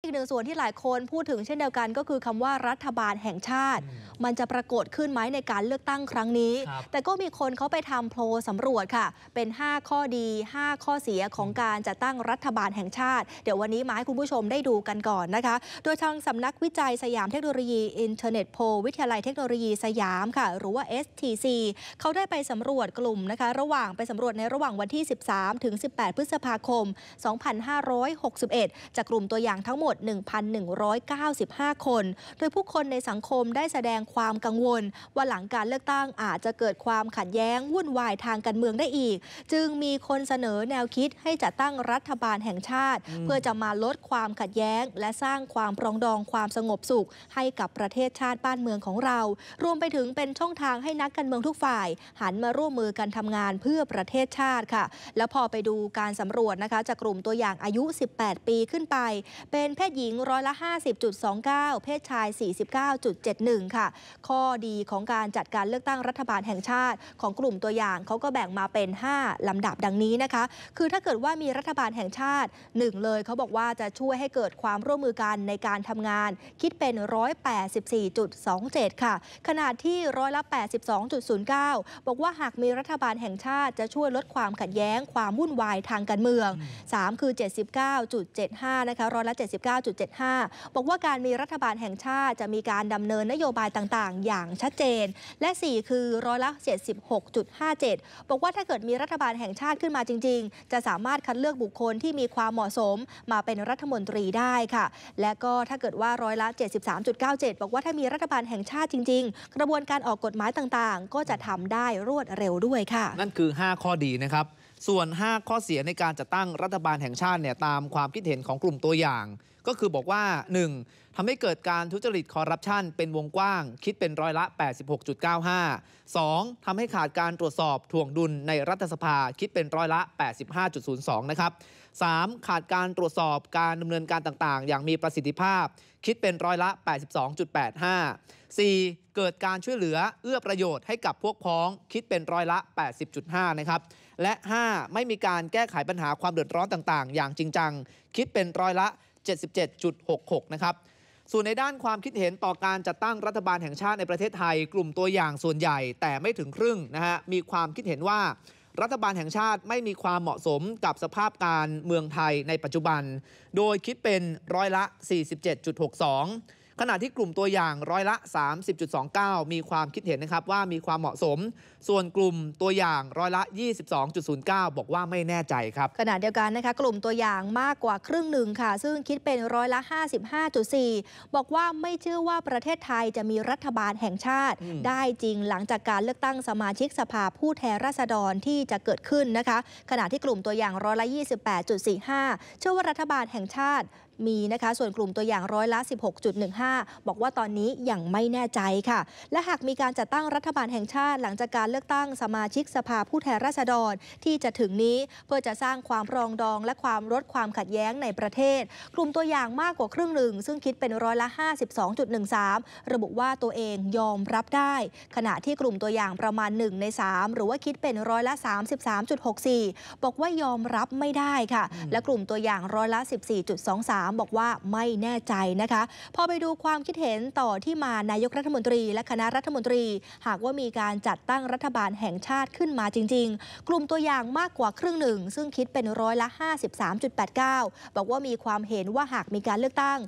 อีกหนึ่งส่วนที่หลายคนพูดถึงเช่นเดียวกัน ก็คือคำว่ารัฐบาลแห่งชาติ มันจะปรากฏขึ้นไหมในการเลือกตั้งครั้งนี้ แต่ก็มีคนเขาไปทำโพลสำรวจค่ะ เป็น 5 ข้อดี 5 ข้อเสียของการจะตั้งรัฐบาลแห่งชาติ เดี๋ยววันนี้มาให้คุณผู้ชมได้ดูกันก่อนนะคะ โดยทางสำนักวิจัยสยามเทคโนโลยีอินเทอร์เน็ตโพลวิทยาลัยเทคโนโลยีสยามค่ะหรือว่า STC เขาได้ไปสำรวจกลุ่มนะคะระหว่างไปสำรวจในระหว่างวันที่ 13ถึง18พฤษภาคม2561จากกลุ่มตัวอย่างทั้งหมดมด1,195 คน โดยผู้คนในสังคมได้แสดงความกังวล ว่าหลังการเลือกตั้งอาจจะเกิดความขัดแย้งวุ่นวายทางการเมืองได้อีก จึงมีคนเสนอแนวคิดให้จัดตั้งรัฐบาลแห่งชาติ เพื่อจะมาลดความขัดแย้งและสร้างความปรองดองความสงบสุข ให้กับประเทศชาติบ้านเมืองของเรา รวมไปถึงเป็นช่องทางให้นักการเมืองทุกฝ่ายหันมาร่วมมือกันทำงานเพื่อประเทศชาติค่ะ แล้วพอไปดูการสำรวจนะคะจากกลุ่มตัวอย่างอายุ 18 ปีขึ้นไป เป็นเพศหญิงร้อยละ50.29 เพศชาย 49.71 ค่ะ ข้อดีของการจัดการเลือกตั้งรัฐบาลแห่งชาติของกลุ่มตัวอย่างเขาก็แบ่งมาเป็น 5 ลำดับดังนี้นะคะ คือถ้าเกิดว่ามีรัฐบาลแห่งชาติ 1 เลยเขาบอกว่าจะช่วยให้เกิดความร่วมมือกันในการทำงาน คิดเป็น 184.27 ค่ะขณะที่ร้อยละ82.09 บอกว่าหากมีรัฐบาลแห่งชาติจะช่วยลดความขัดแย้งความวุ่นวายทางการเมือง 3 คือ 79.75นะคะร้อยละ79 19.75 บอกว่าการมีรัฐบาลแห่งชาติจะมีการดำเนินนโยบายต่างๆ อย่างชัดเจน และ 4 คือร้อยละ76.57 บอกว่าถ้าเกิดมีรัฐบาลแห่งชาติขึ้นมาจริง ๆ จะสามารถคัดเลือกบุคคลที่มีความเหมาะสมมาเป็นรัฐมนตรีได้ค่ะ และก็ถ้าเกิดว่าร้อยละ 73.97 บอกว่าถ้ามีรัฐบาลแห่งชาติจริงๆ กระบวนการออกกฎหมายต่างๆ ก็จะทำได้รวดเร็วด้วยค่ะ นั่นคือ 5 ข้อดีนะครับ ส่วน 5 ข้อเสียในการจัดตั้งรัฐบาลแห่งชาติเนี่ยตามความคิดเห็นของกลุ่มตัวอย่างก็คือบอกว่า 1. ทำให้เกิดการทุจริตคอร์รัปชันเป็นวงกว้าง คิดเป็นร้อยละ86.95 2. ทำให้ขาดการตรวจสอบ ถ่วงดุลในรัฐสภาคิดเป็นร้อยละ 85.02นะครับ 3. ขาดการตรวจสอบการดำเนินการต่าง ๆ อย่างมีประสิทธิภาพคิดเป็นร้อยละ 82.85 4. เกิดการช่วยเหลือเอื้อประโยชน์ให้กับพวกพ้องคิดเป็นร้อยละ 80.5นะครับและ 5. ไม่มีการแก้ไขปัญหาความเดือดร้อนต่าง ๆ อย่างจริงจังคิดเป็นร้อยละ77.66 นะครับ ส่วนในด้านความคิดเห็นต่อการจัดตั้งรัฐบาลแห่งชาติในประเทศไทย กลุ่มตัวอย่างส่วนใหญ่แต่ไม่ถึงครึ่งนะฮะ มีความคิดเห็นว่ารัฐบาลแห่งชาติไม่มีความเหมาะสมกับสภาพการเมืองไทยในปัจจุบัน โดยคิดเป็นร้อยละ 47.62ขณะที่กลุ่มตัวอย่างร้อยละ 30.29 มีความคิดเห็นนะครับ ว่ามีความเหมาะสม ส่วนกลุ่มตัวอย่างร้อยละ 22.09 บอกว่าไม่แน่ใจครับ ขณะเดียวกันนะคะกลุ่มตัวอย่างมากกว่าครึ่งหนึ่งค่ะ ซึ่งคิดเป็นร้อยละ 55.4 บอกว่าไม่เชื่อว่าประเทศไทยจะมีรัฐบาลแห่งชาติได้จริง หลังจากการเลือกตั้งสมาชิกสภาผู้แทนราษฎรที่จะเกิดขึ้นนะคะขณะที่กลุ่มตัวอย่างร้อยละ28.45เชื่อว่ารัฐบาลแห่งชาติมีนะคะ ส่วนกลุ่มตัวอย่างร้อยละ 16.15 บอกว่าตอนนี้ยังไม่แน่ใจค่ะ และหากมีการจัดตั้งรัฐบาลแห่งชาติหลังจากการเลือกตั้งสมาชิกสภาผู้แทนราษฎร ที่จะถึงนี้เพื่อจะสร้างความรองดองและความลดความขัดแย้งในประเทศ กลุ่มตัวอย่างมากกว่าครึ่งหนึ่ง ซึ่งคิดเป็นร้อยละ 52.13 ระบุว่าตัวเองยอมรับได้ ขณะที่กลุ่มตัวอย่างประมาณ1ใน3 หรือว่าคิดเป็นร้อยละ 33.64บอกว่ายอมรับไม่ได้ค่ะ และกลุ่มตัวอย่างร้อยละ 14.23มบอกว่าไม่แน่ใจนะคะ พอไปดูความคิดเห็นต่อที่มานายกรัฐมนตรี และคณะรัฐมนตรีหากว่ามีการจัดตั้งรัฐบาลแห่งชาติขึ้นมาจริง ๆ กลุ่มตัวอย่างมากกว่าครึ่งหนึ่ง ซึ่งคิดเป็นร้อยละ 53.89 บอกว่ามีความเห็นว่าหากมีการเลือกตั้ง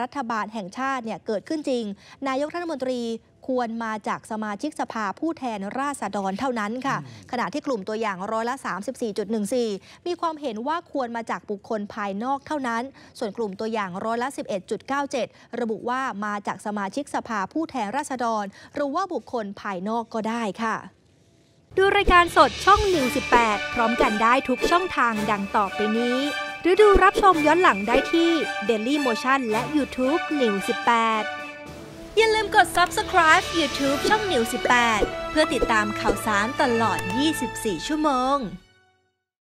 รัฐบาลแห่งชาติเนี่ยเกิดขึ้นจริง นายกรัฐมนตรีควรมาจากสมาชิกสภาผู้แทนราษฎรเท่านั้นค่ะ ขณะที่กลุ่มตัวอย่างร้อยละ34.14 มีความเห็นว่าควรมาจากบุคคลภายนอกเท่านั้น ส่วนกลุ่มตัวอย่างร้อยละ11.97 ระบุว่ามาจากสมาชิกสภาผู้แทนราษฎร หรือว่าบุคคลภายนอกก็ได้ค่ะ ดูรายการสดช่อง118พร้อมกันได้ทุกช่องทางดังต่อไปนี้ หรือดูรับชมย้อนหลังได้ที่ Daily Motion และ YouTube n 18อย่าลืมกด subscribe YouTube ช่องนิว18 เพื่อติดตามข่าวสารตลอด 24 ชั่วโมง